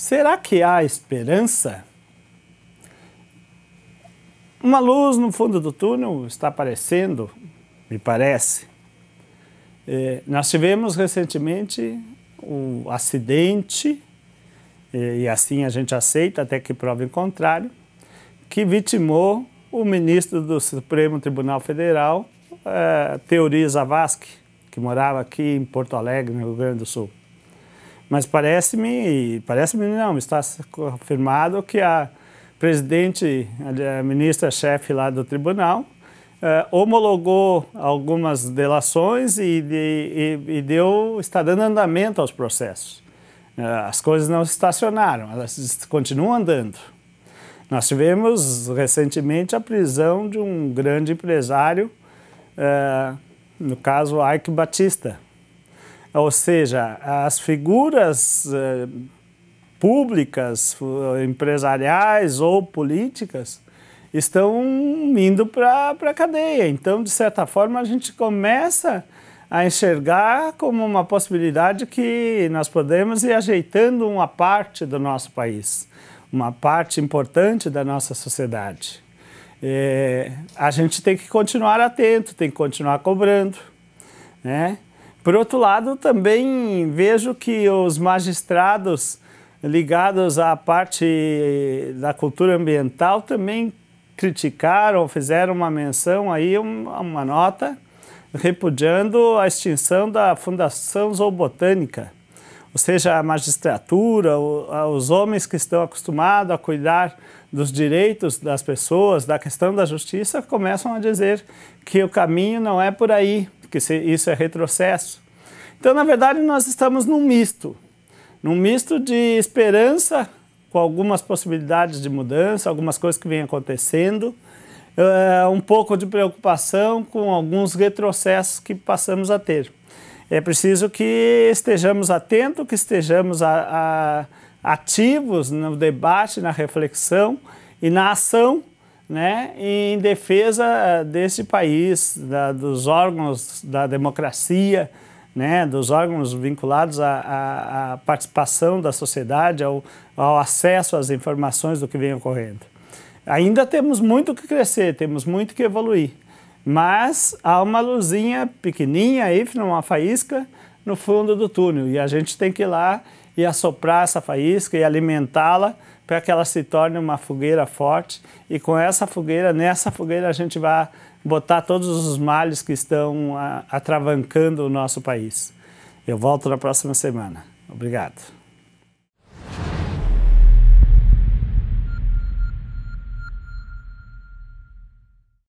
Será que há esperança? Uma luz no fundo do túnel está aparecendo, me parece. É, nós tivemos recentemente o um acidente, é, e assim a gente aceita até que prove o contrário, que vitimou o ministro do Supremo Tribunal Federal, é, Teori Zavascki, que morava aqui em Porto Alegre, no Rio Grande do Sul. Mas parece-me, parece-me não, está confirmado que a presidente, a ministra-chefe lá do tribunal, eh, homologou algumas delações e, de, e, e, deu, está dando andamento aos processos. Eh, as coisas não se estacionaram, elas continuam andando. Nós tivemos recentemente a prisão de um grande empresário, eh, no caso Ike Batista, ou seja, as figuras eh, públicas, empresariais ou políticas estão indo para a cadeia. Então, de certa forma, a gente começa a enxergar como uma possibilidade que nós podemos ir ajeitando uma parte do nosso país, uma parte importante da nossa sociedade. É, a gente tem que continuar atento, tem que continuar cobrando, né? Por outro lado, também vejo que os magistrados ligados à parte da cultura ambiental também criticaram, fizeram uma menção aí, uma nota, repudiando a extinção da Fundação Zoobotânica. Ou seja, a magistratura, os homens que estão acostumados a cuidar dos direitos das pessoas, da questão da justiça, começam a dizer que o caminho não é por aí, porque isso é retrocesso. Então, na verdade, nós estamos num misto num misto de esperança com algumas possibilidades de mudança, algumas coisas que vêm acontecendo, eh, um pouco de preocupação com alguns retrocessos que passamos a ter. É preciso que estejamos atentos, que estejamos ativos no debate, na reflexão e na ação né, em defesa desse país, da, dos órgãos da democracia, né, dos órgãos vinculados à, à, à participação da sociedade, ao, ao, acesso às informações do que vem ocorrendo. Ainda temos muito que crescer, temos muito que evoluir, mas há uma luzinha pequenininha aí, uma faísca no fundo do túnel e a gente tem que ir lá e assoprar essa faísca e alimentá-la para que ela se torne uma fogueira forte. E com essa fogueira, nessa fogueira, a gente vai botar todos os males que estão ah, atravancando o nosso país. Eu volto na próxima semana. Obrigado.